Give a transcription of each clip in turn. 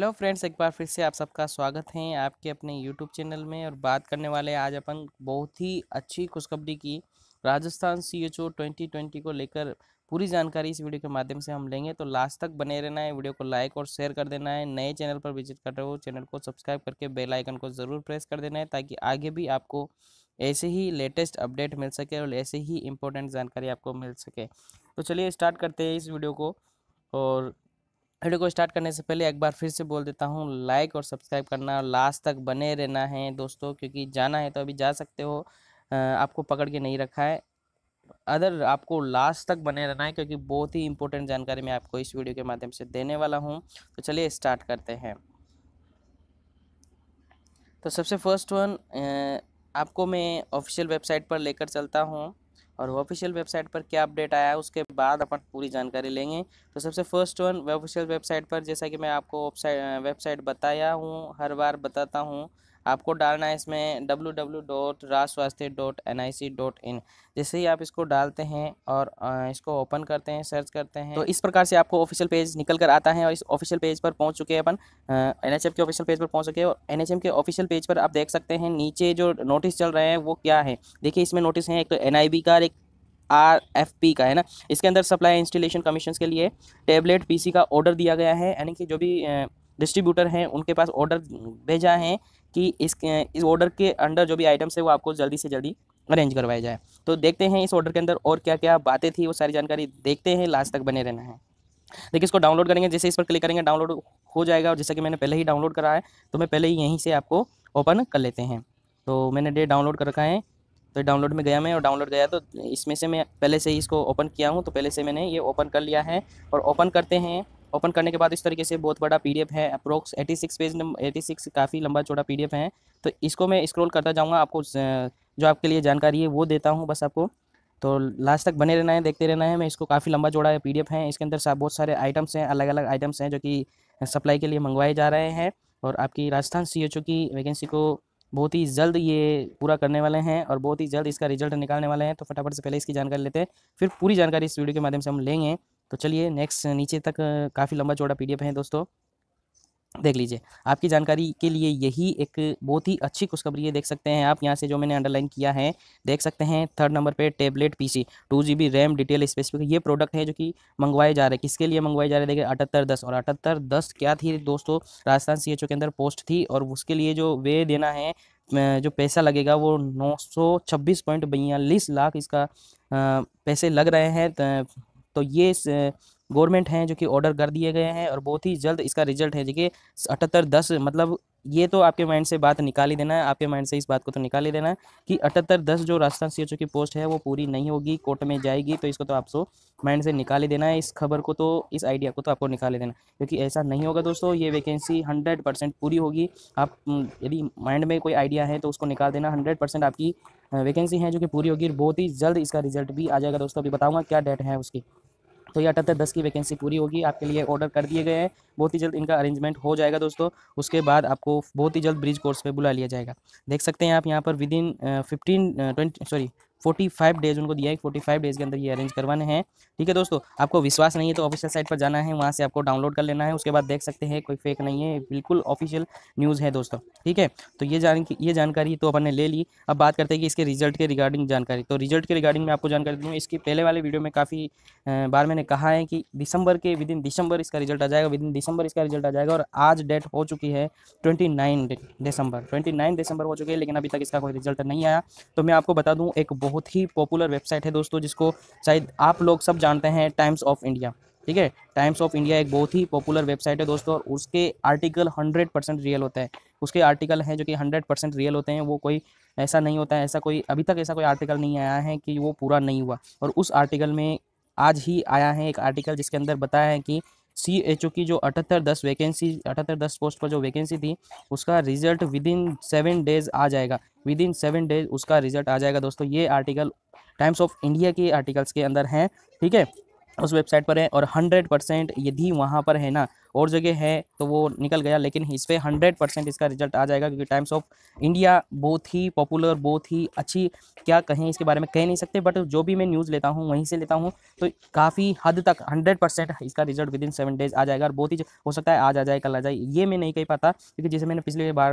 hello friends एक बार फिर से आप सबका स्वागत है आपके अपने यूट्यूब चैनल में और बात करने वाले आज अपन बहुत ही अच्छी खुशखबरी की Rajasthan C H O twenty twenty को लेकर पूरी जानकारी इस वीडियो के माध्यम से हम लेंगे तो लास्ट तक बने रहना है वीडियो को लाइक और शेयर कर देना है नए चैनल पर विजिट कर रहे हो चैनल को सब्सक्राइब करके बेल आइकन को ज़रूर प्रेस कर देना है ताकि आगे भी आपको ऐसे ही लेटेस्ट अपडेट मिल सके और ऐसे ही इंपॉर्टेंट जानकारी आपको मिल सके तो चलिए स्टार्ट करते हैं इस वीडियो को और वीडियो को स्टार्ट करने से पहले एक बार फिर से बोल देता हूँ लाइक और सब्सक्राइब करना और लास्ट तक बने रहना है दोस्तों क्योंकि जाना है तो अभी जा सकते हो आपको पकड़ के नहीं रखा है अदर आपको लास्ट तक बने रहना है क्योंकि बहुत ही इंपॉर्टेंट जानकारी मैं आपको इस वीडियो के माध्यम से देने वाला हूँ तो चलिए स्टार्ट करते हैं तो सबसे फर्स्ट वन आपको मैं ऑफिशियल वेबसाइट पर लेकर चलता हूँ और ऑफिशियल वेबसाइट पर क्या अपडेट आया है उसके बाद अपन पूरी जानकारी लेंगे तो सबसे फर्स्ट वन ऑफिशियल वेबसाइट पर जैसा कि मैं आपको वेबसाइट बताया हूँ हर बार बताता हूँ आपको डालना है इसमें W W dot Raj Swasthya dot N I C dot in जैसे ही आप इसको डालते हैं और इसको ओपन करते हैं सर्च करते हैं तो इस प्रकार से आपको ऑफिशियल पेज निकल कर आता है और इस ऑफिशियल पेज पर पहुंच चुके हैं अपन एन एच एम के ऑफिशियल पेज पर पहुंच चुके हैं और एन एच एम के ऑफिशियल पेज पर आप देख सकते हैं नीचे जो नोटिस चल रहे हैं वो क्या है देखिए इसमें नोटिस हैं एक तो एन आई बी का एक आर एफ पी का है ना इसके अंदर सप्लाई इंस्टॉलेशन कमीशन के लिए टेबलेट पी सी का ऑर्डर दिया गया है यानी कि जो भी डिस्ट्रीब्यूटर हैं उनके पास ऑर्डर भेजा है कि इस इस ऑर्डर के अंडर जो भी आइटम्स है वो आपको जल्दी से जल्दी अरेंज करवाया जाए तो देखते हैं इस ऑर्डर के अंदर और क्या क्या बातें थी वो सारी जानकारी देखते हैं लास्ट तक बने रहना है देखिए इसको डाउनलोड करेंगे जैसे इस पर क्लिक करेंगे डाउनलोड हो जाएगा और जैसा कि मैंने पहले ही डाउनलोड करा है तो मैं पहले ही यहीं से आपको ओपन कर लेते हैं तो मैंने डे डाउनलोड कर रखा है तो डाउनलोड में गया मैं और डाउनलोड गया तो इसमें से मैं पहले से ही इसको ओपन किया हूँ तो पहले से मैंने ये ओपन कर लिया है और ओपन करते हैं ओपन करने के बाद इस तरीके से बहुत बड़ा पीडीएफ है अप्रोक्स 86 पेज नंबर 86 काफ़ी लंबा चौड़ा पीडीएफ है तो इसको मैं स्क्रॉल करता जाऊँगा आपको जो आपके लिए जानकारी है वो देता हूँ बस आपको तो लास्ट तक बने रहना है देखते रहना है मैं इसको काफ़ी लंबा जोड़ा है पीडीएफ है इसके अंदर सा बहुत सारे आइटम्स हैं अलग अलग आइटम्स हैं जो कि सप्लाई के लिए मंगवाए जा रहे हैं और आपकी राजस्थान सी की वैकेंसी को बहुत ही जल्द ये पूरा करने वाले हैं और बहुत ही जल्द इसका रिजल्ट निकालने वाले हैं तो फटाफट से पहले इसकी जानकारी लेते हैं फिर पूरी जानकारी इस वीडियो के माध्यम से हम लेंगे तो चलिए नेक्स्ट नीचे तक काफ़ी लंबा चौड़ा पीडीएफ है दोस्तों देख लीजिए आपकी जानकारी के लिए यही एक बहुत ही अच्छी खुशखबरी है देख सकते हैं आप यहाँ से जो मैंने अंडरलाइन किया है देख सकते हैं थर्ड नंबर पे tablet PC two G RAM detail specific ये प्रोडक्ट है जो कि मंगवाए जा रहे हैं किसके लिए मंगवाए जा रहे हैं देखिए अठहत्तर दस और अठहत्तर दस क्या थी दोस्तों राजस्थान सी के अंदर पोस्ट थी और उसके लिए जो वे देना है जो पैसा लगेगा वो नौ सौ छब्बीस पॉइंट बयालीस लाख इसका पैसे लग रहे हैं तो ये गवर्नमेंट हैं जो कि ऑर्डर कर दिए गए हैं और बहुत ही जल्द इसका रिजल्ट है देखिए अठहत्तर दस मतलब ये तो आपके माइंड से बात निकाल ही देना है आपके माइंड से इस बात को तो निकाल ही देना है कि अठहत्तर दस जो राजस्थान सी की पोस्ट है वो पूरी नहीं होगी कोर्ट में जाएगी तो इसको तो आपको माइंड से निकाल ही देना है इस खबर को तो इस आइडिया को तो आपको निकाल ही देना क्योंकि ऐसा नहीं होगा दोस्तों ये वैकेंसी हंड्रेड परसेंट पूरी होगी आप यदि माइंड में कोई आइडिया है तो उसको निकाल देना हंड्रेड परसेंट आपकी वैकेंसी है जो कि पूरी होगी बहुत ही जल्द इसका रिजल्ट भी आ जाएगा दोस्तों अभी बताऊँगा क्या डेट है उसकी तो ये अठहत्तर दस की वैकेंसी पूरी होगी आपके लिए ऑर्डर कर दिए गए हैं बहुत ही जल्द इनका अरेंजमेंट हो जाएगा दोस्तों उसके बाद आपको बहुत ही जल्द ब्रिज कोर्स पे बुला लिया जाएगा देख सकते हैं आप यहाँ पर within fifteen twenty sorry forty five days उनको दिया है फोर्टी फाइव डेज के अंदर ये अरेंज करवाने हैं ठीक है दोस्तों आपको विश्वास नहीं है तो ऑफिशियल साइट पर जाना है वहाँ से आपको डाउनलोड कर लेना है उसके बाद देख सकते हैं कोई फेक नहीं है बिल्कुल ऑफिशियल न्यूज़ है दोस्तों ठीक है तो ये जान ये जानकारी तो अपन ने ले ली अब बात करते हैं कि इसके रिजल्ट के रिगार्डिंग जानकारी तो रिजल्ट के रिगार्डिंग मैं आपको जानकारी दूँ इसकी पहले वाले वीडियो में काफ़ी बार मैंने कहा है कि दिसंबर के विद इन दिसंबर इसका रिजल्ट आ जाएगा विद इन दिसंबर इसका रिजल्ट आ जाएगा और आज डेट हो चुकी है ट्वेंटी नाइन दिसंबर ट्वेंटी नाइन दिसंबर हो चुकी है लेकिन अभी तक इसका कोई रिजल्ट नहीं आया तो मैं आपको बता दूँ एक बहुत ही पॉपुलर वेबसाइट है दोस्तों जिसको शायद आप लोग सब जानते हैं टाइम्स ऑफ इंडिया ठीक है टाइम्स ऑफ इंडिया एक बहुत ही पॉपुलर वेबसाइट है दोस्तों और उसके आर्टिकल हंड्रेड परसेंट रियल होता है उसके आर्टिकल हैं जो कि हंड्रेड परसेंट रियल होते हैं वो कोई ऐसा नहीं होता है ऐसा कोई अभी तक ऐसा कोई आर्टिकल नहीं आया है कि वो पूरा नहीं हुआ और उस आर्टिकल में आज ही आया है एक आर्टिकल जिसके अंदर बताया है कि सी एच ओ की जो अठहत्तर दस वैकेंसी अठहत्तर दस पोस्ट पर जो वैकेंसी थी उसका result within seven days आ जाएगा विद इन सेवन डेज उसका रिजल्ट आ जाएगा दोस्तों ये आर्टिकल टाइम्स ऑफ इंडिया के आर्टिकल्स के अंदर हैं ठीक है उस वेबसाइट पर है और हंड्रेड परसेंट यदि वहाँ पर है ना और जगह है तो वो निकल गया लेकिन इस पर हंड्रेड परसेंट इसका रिजल्ट आ जाएगा क्योंकि टाइम्स ऑफ इंडिया बहुत ही पॉपुलर बहुत ही अच्छी क्या कहें इसके बारे में कह नहीं सकते बट जो भी मैं न्यूज़ लेता हूँ वहीं से लेता हूँ तो काफ़ी हद तक हंड्रेड परसेंट इसका result within seven days आ जाएगा और बहुत ही हो सकता है आज आ जाए कल आ जाए ये मैं नहीं कह पाता क्योंकि जैसे मैंने पिछले बार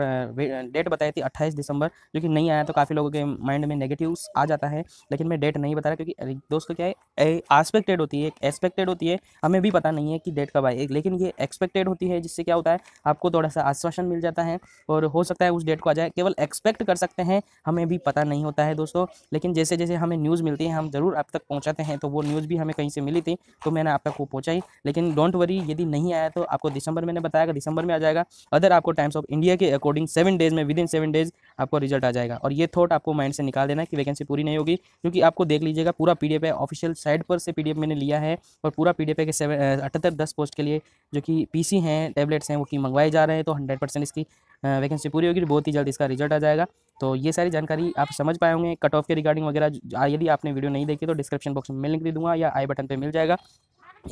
डेट बताई थी अट्ठाईस दिसंबर जो कि नहीं आया तो काफ़ी लोगों के माइंड में नेगेटिव्स आ जाता है लेकिन मैं डेट नहीं बता रहा क्योंकि दोस्तों क्या है एस्पेक्टेड होती है एक एक्सपेक्टेड होती है हमें भी पता नहीं है कि डेट कब आए लेकिन ये एक्सपेक्टेड होती है जिससे क्या होता है आपको थोड़ा सा आश्वासन मिल जाता है और हो सकता है उस डेट को आ जाए केवल एक्सपेक्ट कर सकते हैं हमें भी पता नहीं होता है दोस्तों लेकिन जैसे जैसे हमें न्यूज़ मिलती है हम ज़रूर आप तक पहुँचाते हैं तो वो न्यूज़ भी हमें कहीं से मिली थी तो मैंने आप तक वो पहुँचाई लेकिन डोंट वरी यदि नहीं आया तो आपको दिसंबर मैंने बताया कि दिसंबर में आ जाएगा अदर आपको टाइम्स ऑफ इंडिया के अकॉर्डिंग सेवन डेज में विद इन सेवन डेज आपको रिजल्ट आ जाएगा और ये थॉट आपको माइंड से निकाल देना है कि वैकेंसी पूरी नहीं होगी क्योंकि आपको देख लीजिएगा पूरा पी है ऑफिशियल साइट पर से पी मैंने लिया है और पूरा पी के सेवन अठहत्तर दस पोस्ट के लिए जो कि पी हैं टैबलेट्स हैं वो कि मंगवाए जा रहे हैं तो हंड्रेड इसकी वैकेंसी पूरी होगी बहुत ही जल्द इसका रिजल्ट आ जाएगा तो ये सारी जानकारी आप समझ पाए होंगे कट ऑफ के रिगार्डिंग वगैरह यदि आपने वीडियो नहीं देखी तो डिस्क्रिप्शन बॉक्स में मैं लिंक दे दूंगा या आई बटन पर मिल जाएगा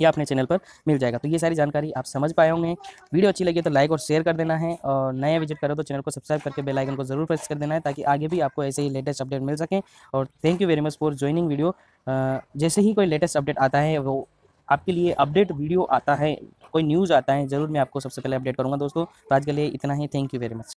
या अपने चैनल पर मिल जाएगा तो ये सारी जानकारी आप समझ पाए होंगे वीडियो अच्छी लगी तो लाइक और शेयर कर देना है और नया विजिट करो तो चैनल को सब्सक्राइब करके बेल आइकन को जरूर प्रेस कर देना है ताकि आगे भी आपको ऐसे ही लेटेस्ट अपडेट मिल सकें और thank you very much for joining video जैसे ही कोई लेटेस्ट अपडेट आता है वो आपके लिए अपडेट वीडियो आता है कोई न्यूज़ आता है ज़रूर मैं आपको सबसे पहले अपडेट करूँगा दोस्तों तो आज के लिए इतना ही थैंक यू वेरी मच